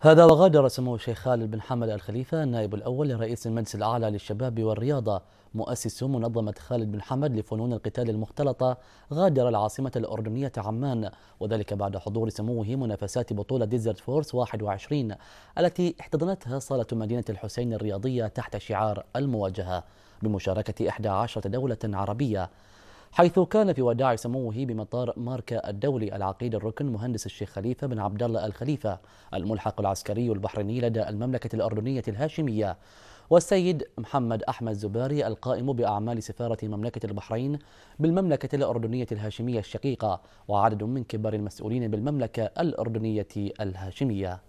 هذا وغادر سمو الشيخ خالد بن حمد الخليفة النائب الأول لرئيس المجلس الأعلى للشباب والرياضة مؤسس منظمة خالد بن حمد لفنون القتال المختلطة غادر العاصمة الأردنية عمان وذلك بعد حضور سموه منافسات بطولة ديزرت فورس 21 التي احتضنتها صالة مدينة الحسين الرياضية تحت شعار المواجهة بمشاركة 11 دولة عربية حيث كان في وداع سموه بمطار ماركا الدولي العقيد الركن مهندس الشيخ خليفة بن عبد الله الخليفة الملحق العسكري البحريني لدى المملكة الأردنية الهاشمية والسيد محمد أحمد زباري القائم بأعمال سفارة مملكة البحرين بالمملكة الأردنية الهاشمية الشقيقة وعدد من كبار المسؤولين بالمملكة الأردنية الهاشمية